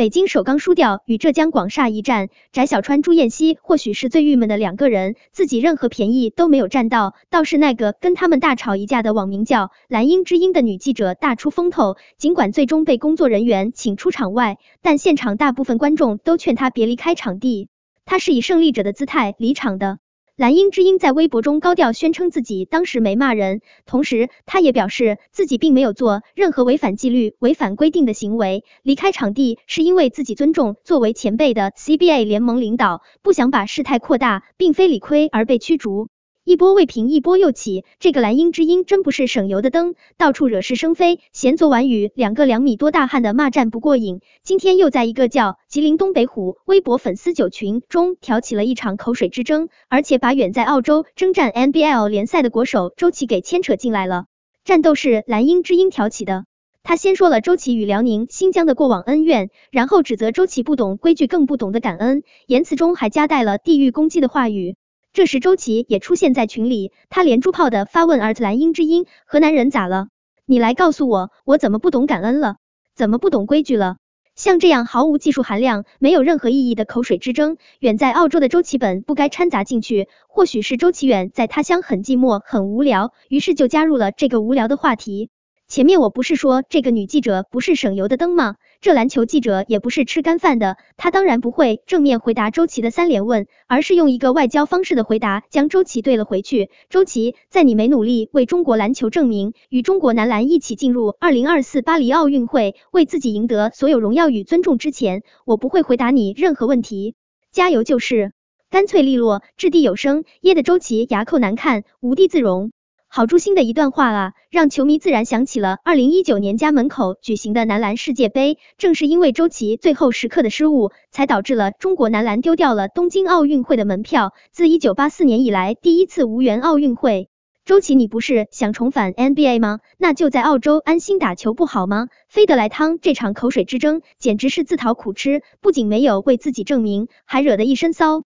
北京首钢输掉与浙江广厦一战，翟小川、朱彦西或许是最郁闷的两个人，自己任何便宜都没有占到，倒是那个跟他们大吵一架的网名叫“蓝鹰之鹰”的女记者大出风头。尽管最终被工作人员请出场外，但现场大部分观众都劝她别离开场地，她是以胜利者的姿态离场的。蓝鹰之鹰在微博中高调宣称自己当时没骂人，同时他也表示自己并没有做任何违反纪律、违反规定的行为。离开场地是因为自己尊重作为前辈的 CBA 联盟领导，不想把事态扩大，并非理亏而被驱逐。一波未平，一波又起。这个蓝鹰之鹰真不是省油的灯，到处惹是生非。嫌昨晚与两个两米多大汉的骂战不过瘾，今天又在一个叫“吉林东北虎”微博粉丝群中挑起了一场口水之争，而且把远在澳洲征战 NBL 联赛的国手周琦给牵扯进来了。战斗是蓝鹰之鹰挑起的，他先说了周琦与辽宁、新疆的过往恩怨，然后指责周琦不懂规矩，更不懂得感恩，言辞中还夹带了地域攻击的话语。这时，周琦也出现在群里，他连珠炮的发问儿子兰英之音，河南人咋了？你来告诉我，我怎么不懂感恩了？怎么不懂规矩了？像这样毫无技术含量、没有任何意义的口水之争，远在澳洲的周琦本不该掺杂进去。或许是周琦远在他乡很寂寞、很无聊，于是就加入了这个无聊的话题。前面我不是说这个女记者不是省油的灯吗？这篮球记者也不是吃干饭的，他当然不会正面回答周琦的三连问，而是用一个外交方式的回答将周琦怼了回去。周琦，在你没努力为中国篮球证明，与中国男篮一起进入二零二四巴黎奥运会，为自己赢得所有荣耀与尊重之前，我不会回答你任何问题。加油就是，干脆利落，掷地有声，噎得周琦牙口难看，无地自容。好诛心的一段话啊，让球迷自然想起了二零一九年家门口举行的男篮世界杯。正是因为周琦最后时刻的失误，才导致了中国男篮丢掉了东京奥运会的门票，自一九八四年以来第一次无缘奥运会。周琦，你不是想重返 NBA 吗？那就在澳洲安心打球不好吗？非得来趟这场口水之争，简直是自讨苦吃。不仅没有为自己证明，还惹得一身骚。